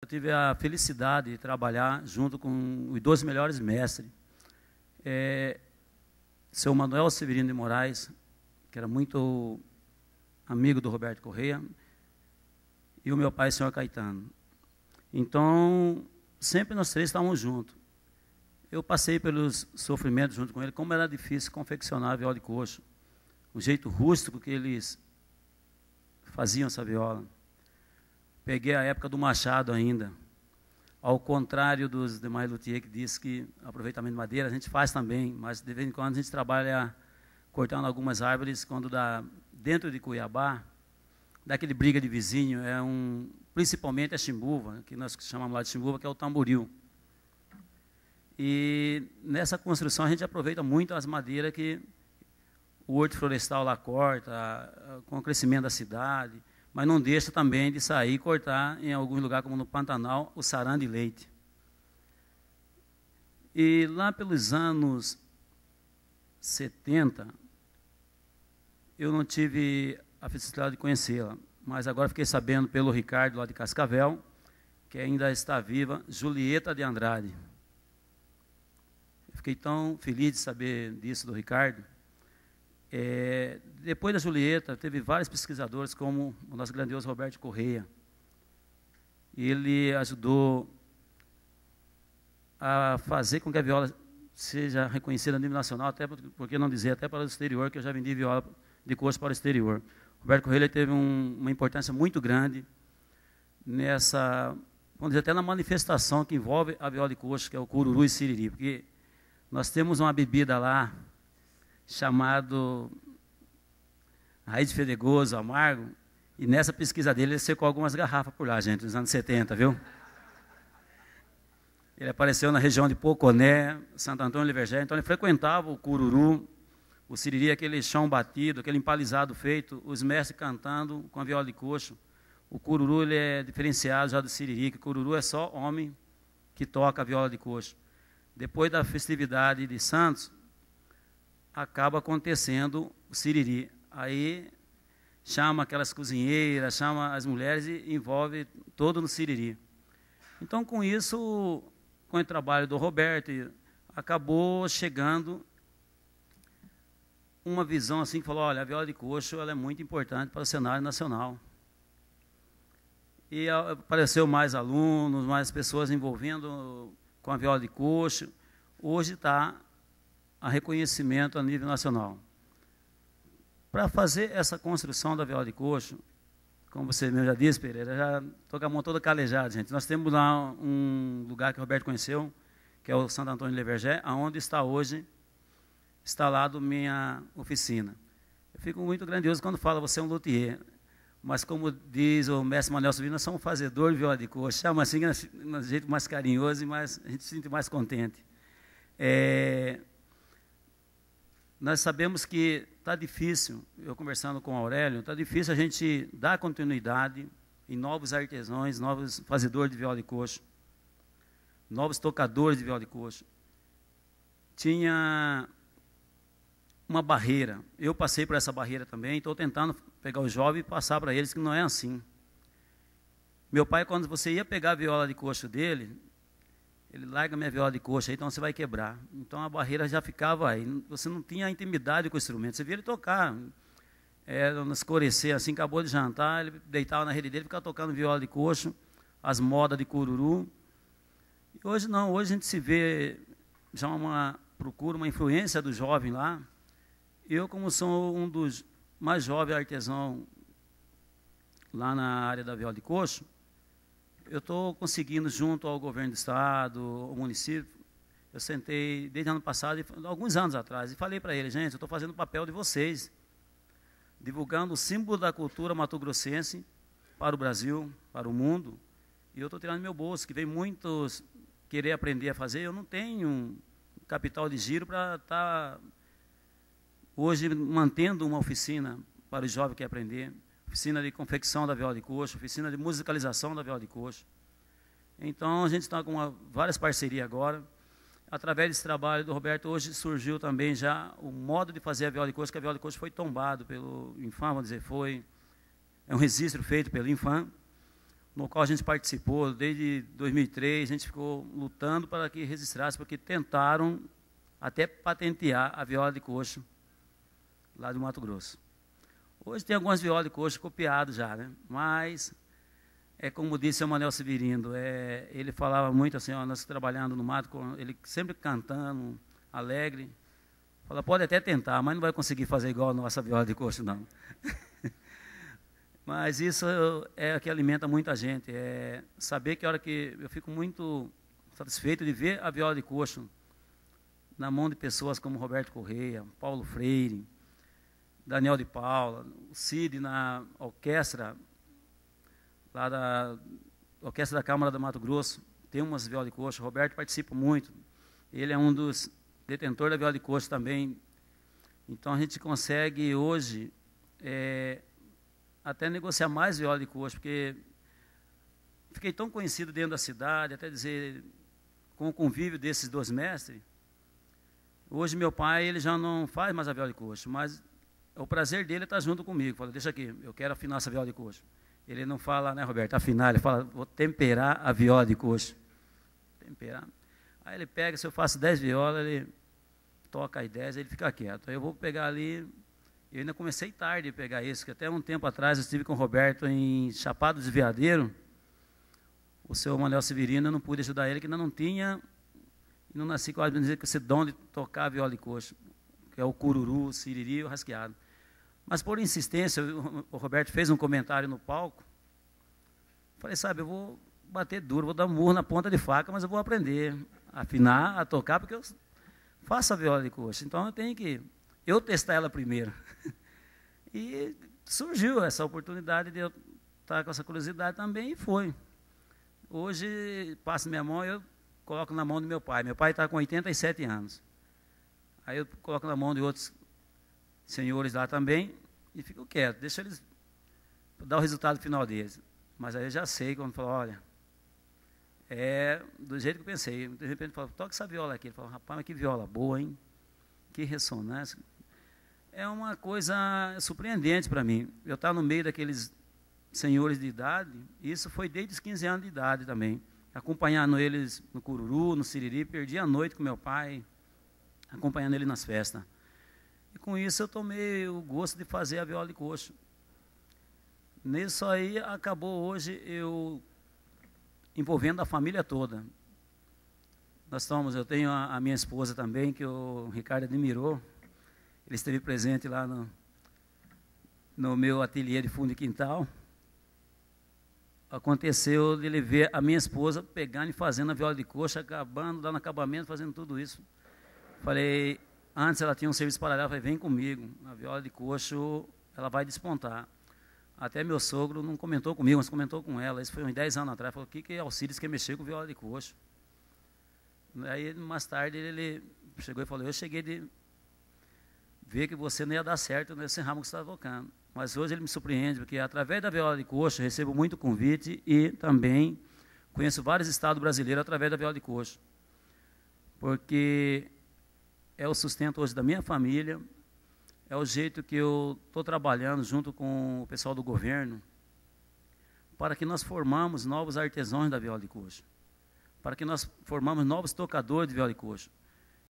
Eu tive a felicidade de trabalhar junto com os dois melhores mestres. É, seu Manuel Severino de Moraes, que era muito amigo do Roberto Correia, e o meu pai, senhor Caetano. Então, sempre nós três estávamos juntos. Eu passei pelos sofrimentos junto com ele, como era difícil confeccionar a viola de coxo, o jeito rústico que eles faziam essa viola. Peguei a época do Machado ainda. Ao contrário dos demais luthiers que diz que aproveitamento de madeira a gente faz também, mas de vez em quando a gente trabalha cortando algumas árvores quando dá dentro de Cuiabá, daquele briga de vizinho, é um principalmente a é chimbuva, que nós chamamos lá de chimbuva, que é o tamboril. E nessa construção a gente aproveita muito as madeiras que o horto florestal lá corta, com o crescimento da cidade mas não deixa também de sair e cortar em algum lugar, como no Pantanal, o saran de leite. E lá pelos anos 70, eu não tive a felicidade de conhecê-la, mas agora fiquei sabendo pelo Ricardo, lá de Cascavel, que ainda está viva, Julieta de Andrade. fiquei tão feliz de saber disso do Ricardo. É, depois da Julieta, teve vários pesquisadores, como o nosso grandioso Roberto Correia. Ele ajudou a fazer com que a viola seja reconhecida a nível nacional, até porque não dizer até para o exterior, que eu já vendi viola de curso para o exterior. Roberto Correia teve um, uma importância muito grande nessa, vamos dizer, até na manifestação que envolve a viola de coxo, que é o cururu e siriri, porque nós temos uma bebida lá chamado raiz de fedegoso, amargo. E nessa pesquisa dele, ele secou algumas garrafas por lá, gente, nos anos 70, viu? Ele apareceu na região de Poconé, Santo Antônio Livergé, então ele frequentava o Cururu, o Siriri, aquele chão batido, aquele empalizado feito, os mestres cantando com a viola de coxo. O Cururu ele é diferenciado já do Siriri, que o Cururu é só homem que toca a viola de coxo. Depois da festividade de Santos, acaba acontecendo o Siriri. Aí chama aquelas cozinheiras, chama as mulheres e envolve todo no Siriri. Então, com isso, com o trabalho do Roberto, acabou chegando uma visão assim que falou, olha, a viola de coxo ela é muito importante para o cenário nacional. E ah, apareceu mais alunos, mais pessoas envolvendo com a viola de coxo. Hoje está a reconhecimento a nível nacional. Para fazer essa construção da viola de coxo, como você mesmo já disse, Pereira, já estou com a mão toda calejada, gente. Nós temos lá um lugar que o Roberto conheceu, que é o Santo Antônio de Levergé, onde está hoje instalado minha oficina. Eu fico muito grandioso quando fala, você é um luthier. Mas como diz o mestre Manuel Silvino, nós somos um fazedor de viola de coxa. Ah, Chama assim, de jeito mais carinhoso e mais, a gente se sente mais contente. É, nós sabemos que está difícil, eu conversando com o Aurélio, está difícil a gente dar continuidade em novos artesãos, novos fazedores de viola de coxo, novos tocadores de viola de coxo. Tinha uma barreira. Eu passei por essa barreira também, estou tentando pegar o jovem e passar para eles que não é assim. Meu pai, quando você ia pegar a viola de coxo dele, ele larga minha viola de coxa, então você vai quebrar. Então a barreira já ficava aí, você não tinha intimidade com o instrumento, você via ele tocar, era no escurecer assim, acabou de jantar, ele deitava na rede dele, ficava tocando viola de coxo, as modas de cururu. E hoje não, hoje a gente se vê, já é uma, procura uma influência do jovem lá. Eu, como sou um dos mais jovens artesãos lá na área da viola de coxo, eu estou conseguindo, junto ao governo do estado, ao município, eu sentei desde ano passado, alguns anos atrás, e falei para ele, gente, eu estou fazendo o papel de vocês, divulgando o símbolo da cultura matogrossense para o Brasil, para o mundo, e eu estou tirando meu bolso, que vem muitos querer aprender a fazer, eu não tenho capital de giro para estar tá hoje mantendo uma oficina para o jovem que quer aprender oficina de confecção da viola de coxa, oficina de musicalização da viola de coxa. Então, a gente está com uma, várias parcerias agora. Através desse trabalho do Roberto, hoje surgiu também já o modo de fazer a viola de coxa, que a viola de coxa foi tombado pelo Infam, vamos dizer, foi. É um registro feito pelo Infam, no qual a gente participou desde 2003, a gente ficou lutando para que registrasse, porque tentaram até patentear a viola de coxa lá do Mato Grosso. Hoje tem algumas violas de coxa copiadas já, né? Mas é como disse o Manuel Severino, é, ele falava muito assim, ó, nós trabalhando no mato, ele sempre cantando, alegre. Fala, pode até tentar, mas não vai conseguir fazer igual a nossa viola de coxo, não. mas isso é o que alimenta muita gente, é saber que a hora que eu fico muito satisfeito de ver a viola de coxo na mão de pessoas como Roberto Correia, Paulo Freire, Daniel de Paula, o Cid na orquestra, lá da Orquestra da Câmara do Mato Grosso, tem umas viola de coxa, o Roberto participa muito, ele é um dos detentores da viola de coxa também. Então a gente consegue hoje é, até negociar mais viola de coxa, porque fiquei tão conhecido dentro da cidade, até dizer, com o convívio desses dois mestres, hoje meu pai ele já não faz mais a viola de coxa, mas o prazer dele é tá estar junto comigo. Fala, deixa aqui, eu quero afinar essa viola de coxo. Ele não fala, né, Roberto, afinar, ele fala, vou temperar a viola de coxo. Temperar. Aí ele pega, se eu faço 10 violas, ele toca as 10, ele fica quieto. Aí eu vou pegar ali, eu ainda comecei tarde a pegar isso, que até um tempo atrás eu estive com o Roberto em Chapado de Veadeiro, o seu Manuel Severino, eu não pude ajudar ele, que ainda não tinha, não nasci com a dizer que esse dom de tocar viola de coxo, que é o cururu, o siriri, o rasqueado. Mas por insistência, o Roberto fez um comentário no palco. Falei, sabe, eu vou bater duro, vou dar murro na ponta de faca, mas eu vou aprender a afinar, a tocar, porque eu faço a viola de coxa. Então eu tenho que eu testar ela primeiro. e surgiu essa oportunidade de eu estar com essa curiosidade também e foi. Hoje, passo minha mão, eu coloco na mão do meu pai. Meu pai está com 87 anos. Aí eu coloco na mão de outros senhores lá também, e fico quieto, deixa eles dar o resultado final deles. Mas aí eu já sei, quando falo, olha, é do jeito que eu pensei. De repente, falo, toca essa viola aqui. Ele fala, rapaz, mas que viola boa, hein? Que ressonância. É uma coisa surpreendente para mim. Eu estar no meio daqueles senhores de idade, isso foi desde os 15 anos de idade também. Acompanhando eles no Cururu, no Siriri, perdi a noite com meu pai, acompanhando ele nas festas com isso eu tomei o gosto de fazer a viola de coxo. Nisso aí acabou hoje eu envolvendo a família toda. Nós estamos, eu tenho a, a minha esposa também, que o Ricardo admirou. Ele esteve presente lá no, no meu ateliê de fundo de quintal. Aconteceu de ele ver a minha esposa pegando e fazendo a viola de coxa, acabando, dando acabamento, fazendo tudo isso. Falei, Antes ela tinha um serviço paralelo, eu falei, vem comigo, a viola de coxo, ela vai despontar. Até meu sogro não comentou comigo, mas comentou com ela, isso foi uns 10 anos atrás, falou, o que, que é Alcides quer mexer com viola de coxo? Aí, mais tarde, ele chegou e falou, eu cheguei de ver que você não ia dar certo nesse ramo que você está tocando. Mas hoje ele me surpreende, porque através da viola de coxo, recebo muito convite e também conheço vários estados brasileiros através da viola de coxo. Porque é o sustento hoje da minha família, é o jeito que eu estou trabalhando junto com o pessoal do governo para que nós formamos novos artesãos da viola de coxa, para que nós formamos novos tocadores de viola de coxa.